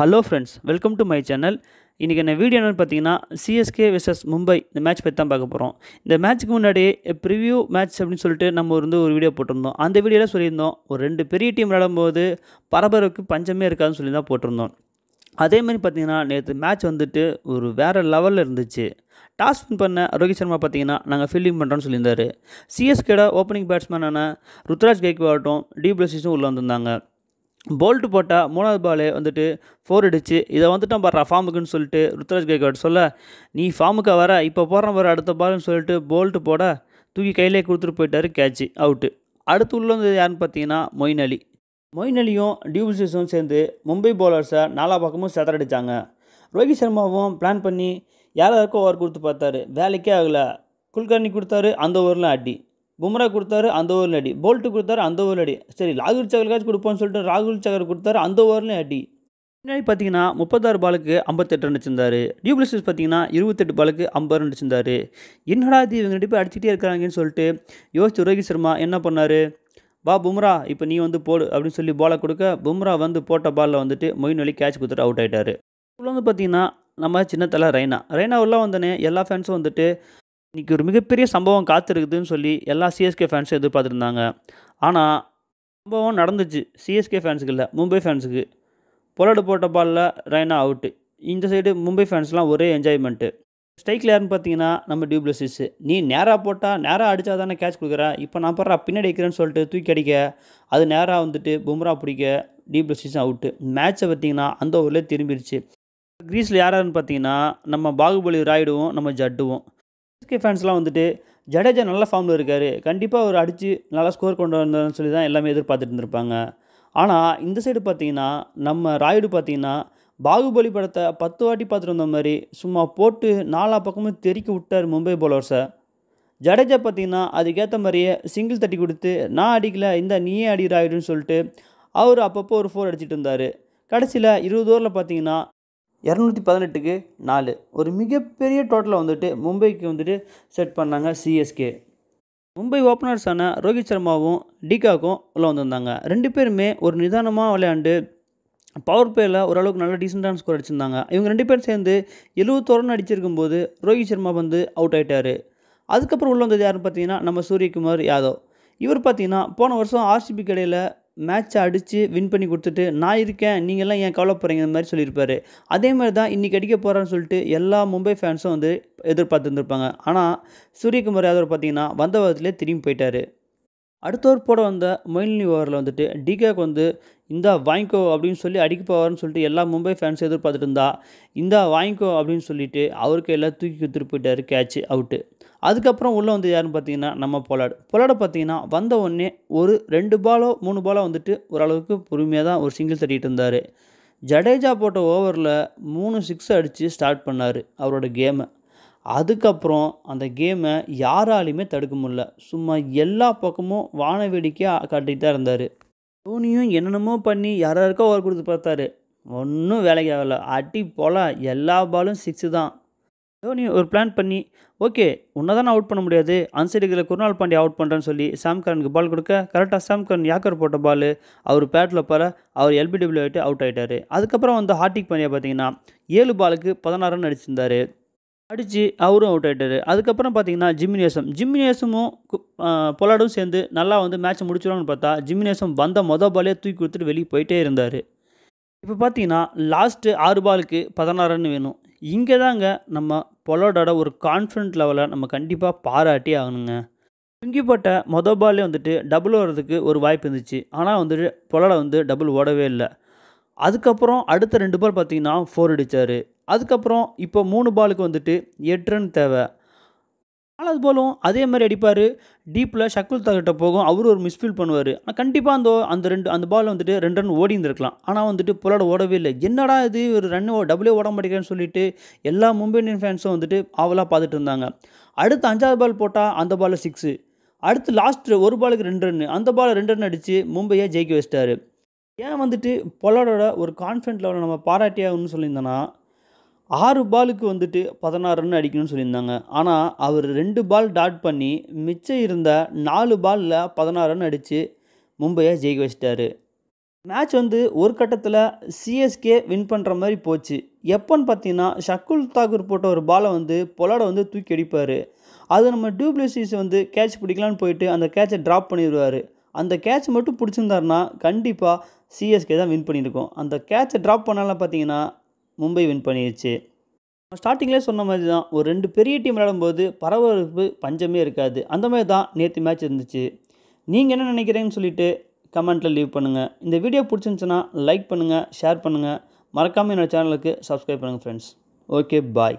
hello friends welcome to my channel இன்றைக்கி என்ன video என்னென்னு பார்த்தீங்கன்னா சிஎஸ்கே விசஸ் மும்பை இந்த மேட்ச் பற்றி தான் பார்க்க போகிறோம் இந்த மேட்ச்சுக்கு முன்னாடி ப்ரிவியூ மேட்ச் அப்படின்னு சொல்லிட்டு நம்ம வந்து ஒரு வீடியோ போட்டிருந்தோம் அந்த வீடியோவில் சொல்லியிருந்தோம் ஒரு ரெண்டு பெரிய டீம் விளையாடும்போது பரபரவுக்கு பஞ்சமே இருக்காதுன்னு சொல்லி தான் போட்டிருந்தோம் அதே மாதிரி பார்த்தீங்கன்னா நேற்று மேட்ச் வந்துட்டு ஒரு வேறு லெவலில் இருந்துச்சு டாஸ் வின் பண்ண ரோஹித் சர்மா பார்த்தீங்கன்னா நாங்கள் ஃபீல்டிங் பண்ணுறோன்னு சொல்லியிருந்தார் சிஎஸ்கேட ஓப்பனிங் பேட்ஸ்மேனான ருத்ராஜ் கேக்வாட்டும் டி பிளஸிஸும் உள்ளே வந்திருந்தாங்க போல்ட்டு போட்டால் மூணாவது பாலே வந்துட்டு ஃபோர் அடிச்சு இதை வந்துட்டான் பாரு ஃபார்முக்குன்னு சொல்லிட்டு ருத்ராஜ் கேக்வாட் சொல்ல நீ ஃபார்முக்கு வர இப்போ போகிற வர அடுத்த பால்னு சொல்லிட்டு போல்ட்டு போட தூக்கி கையிலே கொடுத்துட்டு போயிட்டார் கேட்ச் அவுட்டு அடுத்து உள்ள வந்து யாருன்னு பார்த்தீங்கன்னா மொயின் அலி மொயின் அலியும் டியூபிசிஸும் சேர்ந்து மும்பை போலர்ஸை நாலா பக்கமும் செதறடிச்சாங்க ரோஹித் சர்மாவும் பிளான் பண்ணி யாராருக்கும் ஓவர் கொடுத்து பார்த்தாரு வேலைக்கே ஆகலை குல்கர்னி கொடுத்தாரு அந்த ஓவரில் அடி பும்ரா கொடுத்தாரு அந்த ஓவரில் அடி போல்ட்டு கொடுத்தாரு அந்த ஓவரில் அடி சரி ராகுல் சகருக்காச்சும் கொடுப்போம்னு சொல்லிட்டு ராகுல் சகர் கொடுத்தாரு அந்த ஓவர்லேயும் அடி பின்னாடி பார்த்தீங்கன்னா முப்பத்தாறு பாலுக்கு ஐம்பத்தெட்டு ரன் அடிச்சிருந்தார் டியூப்ளிசஸ் பார்த்தீங்கன்னா இருபத்தெட்டு பாலுக்கு ஐம்பது ரன் அடிச்சிருந்தார் என்னடா இது இவங்க நடிப்பு பேர் அடிச்சுட்டே இருக்கிறாங்கன்னு சொல்லிட்டு யோசிச்சு ரோஹித் சர்மா என்ன பண்ணார் வா பும்ரா இப்போ நீ வந்து போடு அப்படின்னு சொல்லி பாலை கொடுக்க பும்ரா வந்து போட்ட பாலில் வந்துட்டு மொயின் வழி கேட்ச் கொடுத்துட்டு அவுட் ஆகிட்டார் இப்போ வந்து பார்த்தீங்கன்னா நம்ம சின்னத்தலை ரெய்னா ரெய்னா உள்ள வந்தோடனே எல்லா ஃபேன்ஸும் வந்துட்டு இன்றைக்கி ஒரு மிகப்பெரிய சம்பவம் காத்திருக்குதுன்னு சொல்லி எல்லா சிஎஸ்கே ஃபேன்ஸும் எதிர்பார்த்துருந்தாங்க ஆனால் சம்பவம் நடந்துச்சு சிஎஸ்கே ஃபேன்ஸுக்கு இல்லை மும்பை ஃபேன்ஸுக்கு பொலாடு போட்ட பாலில் ரைனா அவுட்டு இந்த சைடு மும்பை ஃபேன்ஸ்லாம் ஒரே என்ஜாய்மெண்ட்டு ஸ்ட்ரைக்கில் யாருன்னு பார்த்தீங்கன்னா நம்ம டியூப்ளசிஸு நீ நேராக போட்டால் நேராக அடித்தா தானே கேட்ச் கொடுக்குறேன் இப்போ நான் போகிற பின்னாடி அடிக்கிறேன்னு சொல்லிட்டு தூக்கி அடிக்க அது நேராக வந்துட்டு பும்ரா பிடிக்க டியூப்ளசிஸும் அவுட்டு மேட்ச்சை பார்த்தீங்கன்னா அந்த ஊரில் திரும்பிடுச்சு க்ரீஸில் யாராருன்னு பார்த்தீங்கன்னா நம்ம பாகுபலி ராய்டுவோம் நம்ம ஜட்டுவோம் சிஎஸ்கே ஃபேன்ஸ்லாம் வந்துட்டு ஜடேஜா நல்ல ஃபார்மில் இருக்கார் கண்டிப்பாக அவர் அடித்து நல்லா ஸ்கோர் கொண்டு வந்தார்னு சொல்லி தான் எல்லாமே எதிர்பார்த்துட்டு இருந்திருப்பாங்க ஆனால் இந்த சைடு பார்த்தீங்கன்னா நம்ம ராயுடு பார்த்தீங்கன்னா பாகுபலி படத்தை பத்து வாட்டி பார்த்துட்டு வந்த மாதிரி சும்மா போட்டு நாலா பக்கமும் தெறிக்க விட்டார் மும்பை போலர்ஸை ஜடேஜா பார்த்தீங்கன்னா அதுக்கேற்ற மாதிரியே சிங்கிள் தட்டி கொடுத்து நான் அடிக்கல இந்த நீயே அடி ராயுடுன்னு சொல்லிட்டு அவர் அப்பப்போ ஒரு ஃபோர் அடிச்சிட்டு இருந்தார் கடைசியில் இருபது ஓவரில் பார்த்தீங்கன்னா இரநூத்தி பதினெட்டுக்கு நாலு ஒரு மிகப்பெரிய டோட்டலை வந்துட்டு மும்பைக்கு வந்துட்டு செட் பண்ணாங்க சிஎஸ்கே மும்பை ஓப்பனர்ஸான ரோஹித் சர்மாவும் டிகாக்கும் உள்ளே வந்திருந்தாங்க ரெண்டு பேருமே ஒரு நிதானமாக விளையாண்டு பவர் பிளேயில் ஓரளவுக்கு நல்ல டீசெண்டான ஸ்கோர் அடிச்சிருந்தாங்க இவங்க ரெண்டு பேரும் சேர்ந்து எழுபது ரன் அடிச்சிருக்கும் போது ரோஹித் சர்மா வந்து அவுட் ஆகிட்டார் அதுக்கப்புறம் உள்ளே வந்தது யாருன்னு பார்த்தீங்கன்னா நம்ம சூரியகுமார் யாதவ் இவர் பார்த்தீங்கன்னா போன வருஷம் ஆர்சிபி கடையில் மேட்ச்சை அடித்து வின் பண்ணி கொடுத்துட்டு நான் இருக்கேன் நீங்கள்லாம் ஏன் போகிறீங்க இந்த மாதிரி சொல்லியிருப்பாரு அதே மாதிரி தான் இன்றைக்கி அடிக்க போகிறான்னு சொல்லிட்டு எல்லா மும்பை ஃபேன்ஸும் வந்து எதிர்பார்த்துருந்துருப்பாங்க ஆனால் சூரியகுமார் யாதவர் பார்த்தீங்கன்னா வந்த வாரத்திலே திரும்பி போயிட்டார் அடுத்த ஒரு போட வந்த மொயிலினி ஓவரில் வந்துட்டு டிகேக்கு வந்து இந்தா வாங்கிக்கோ அப்படின்னு சொல்லி அடிக்க போவார்னு சொல்லிட்டு எல்லா மும்பை ஃபேன்ஸ் எதிர்பார்த்துட்டு இருந்தா இந்தா வாங்கிக்கோ அப்படின்னு சொல்லிட்டு அவருக்கு எல்லாம் தூக்கி கொடுத்துட்டு போயிட்டார் கேட்ச் அவுட்டு அதுக்கப்புறம் உள்ளே வந்து யாருன்னு பார்த்தீங்கன்னா நம்ம பொலாடு பொலாட பார்த்தீங்கன்னா வந்த உடனே ஒரு ரெண்டு பாலோ மூணு பாலோ வந்துட்டு ஓரளவுக்கு பொறுமையாக தான் ஒரு சிங்கிள் தட்டிகிட்டு இருந்தார் ஜடேஜா போட்ட ஓவரில் மூணு சிக்ஸ் அடித்து ஸ்டார்ட் பண்ணார் அவரோட கேமை அதுக்கப்புறம் அந்த கேமை யாராலையுமே தடுக்க முடில சும்மா எல்லா பக்கமும் வான வேடிக்கையாக காட்டிகிட்டு தான் இருந்தார் தோனியும் என்னென்னமோ பண்ணி யாராருக்கோ ஓவர் கொடுத்து பார்த்தாரு ஒன்றும் வேலைக்கு ஆகலை அடி போல எல்லா பாலும் சிக்ஸு தான் தோனி ஒரு பிளான் பண்ணி ஓகே உன்னை தான் அவுட் பண்ண முடியாது அன்சைடு இருக்கிற குருநாள் பாண்டி அவுட் பண்ணுறேன்னு சொல்லி சாம்கரனுக்கு பால் கொடுக்க கரெக்டாக சாம்கரன் யாக்கர் போட்ட பால் அவர் பேட்டில் போகிற அவர் எல்பிடபிள்யூ ஆகிட்டு அவுட் ஆகிட்டார் அதுக்கப்புறம் வந்து ஹார்டிக் பாண்டியா பார்த்தீங்கன்னா ஏழு பாலுக்கு பதினாறுன்னு நடிச்சிருந்தார் அடித்து அவரும் அவுட் ஆகிட்டார் அதுக்கப்புறம் பார்த்தீங்கன்னா ஜிம்னேசம் ஜிம்னேசமும் பொலாடும் சேர்ந்து நல்லா வந்து மேட்ச் முடிச்சிடுவாங்கன்னு பார்த்தா ஜிம்னேசம் வந்த மொதல் பாலே தூக்கி கொடுத்துட்டு வெளியே போயிட்டே இருந்தார் இப்போ பார்த்தீங்கன்னா லாஸ்ட்டு ஆறு பாலுக்கு பதினாறு ரன் வேணும் இங்கே தாங்க நம்ம பொலாடோட ஒரு கான்ஃபிடென்ட் லெவலை நம்ம கண்டிப்பாக பாராட்டி ஆகணுங்க போட்ட மொதல் பாலே வந்துட்டு டபுள் ஓடுறதுக்கு ஒரு வாய்ப்பு இருந்துச்சு ஆனால் வந்துட்டு பொலாட வந்து டபுள் ஓடவே இல்லை அதுக்கப்புறம் அடுத்த ரெண்டு பால் பார்த்தீங்கன்னா ஃபோர் அடித்தார் அதுக்கப்புறம் இப்போ மூணு பாலுக்கு வந்துட்டு எட்டு ரன் தேவை நாலாவது பாலும் அதே மாதிரி அடிப்பார் டீப்பில் ஷக்குல் தகட்ட போகும் அவர் ஒரு மிஸ்ஃபீல் பண்ணுவார் ஆனால் கண்டிப்பாக அந்த அந்த ரெண்டு அந்த பால் வந்துட்டு ரெண்டு ரன் ஓடி இருந்திருக்கலாம் ஆனால் வந்துட்டு புலாட ஓடவே இல்லை என்னடா இது ஒரு ரன் டபுளே ஓட மாட்டேங்கிறேன்னு சொல்லிட்டு எல்லா மும்பை இந்தியன் ஃபேன்ஸும் வந்துட்டு ஆவலாக பார்த்துட்டு இருந்தாங்க அடுத்து அஞ்சாவது பால் போட்டால் அந்த பாலில் சிக்ஸு அடுத்து லாஸ்ட்டு ஒரு பாலுக்கு ரெண்டு ரன் அந்த பால் ரெண்டு ரன் அடித்து மும்பையை ஜெயிக்க வச்சிட்டாரு ஏன் வந்துட்டு பொலாடோட ஒரு கான்ஃபிடென்ட் லெவலில் நம்ம பாராட்டியாகணும்னு சொல்லியிருந்தோன்னா ஆறு பாலுக்கு வந்துட்டு பதினாறு ரன் அடிக்கணும்னு சொல்லியிருந்தாங்க ஆனால் அவர் ரெண்டு பால் டாட் பண்ணி மிச்சம் இருந்த நாலு பாலில் பதினாறு ரன் அடித்து மும்பையை ஜெயிக்க வச்சிட்டாரு மேட்ச் வந்து ஒரு கட்டத்தில் சிஎஸ்கே வின் பண்ணுற மாதிரி போச்சு எப்போன்னு பார்த்தீங்கன்னா ஷக்குல் தாக்கூர் போட்ட ஒரு பாலை வந்து பொலாட வந்து தூக்கி அடிப்பார் அது நம்ம டியூப்ளிசிஸ் வந்து கேட்ச் பிடிக்கலான்னு போயிட்டு அந்த கேட்சை ட்ராப் பண்ணிடுவார் அந்த கேட்ச் மட்டும் பிடிச்சிருந்தாருன்னா கண்டிப்பாக சிஎஸ்கே தான் வின் பண்ணியிருக்கோம் அந்த கேட்சை ட்ராப் பண்ணலாம் பார்த்தீங்கன்னா மும்பை வின் பண்ணிடுச்சு ஸ்டார்டிங்லேயே சொன்ன மாதிரி தான் ஒரு ரெண்டு பெரிய டீம் விளையாடும்போது பரபரப்பு பஞ்சமே இருக்காது அந்த மாதிரி தான் நேற்று மேட்ச் இருந்துச்சு நீங்கள் என்ன நினைக்கிறீங்கன்னு சொல்லிட்டு கமெண்ட்டில் லீவ் பண்ணுங்கள் இந்த வீடியோ பிடிச்சிருந்துச்சுன்னா லைக் பண்ணுங்கள் ஷேர் பண்ணுங்கள் மறக்காமல் என்னோடய சேனலுக்கு சப்ஸ்கிரைப் பண்ணுங்கள் ஃப்ரெண்ட்ஸ் ஓகே பாய்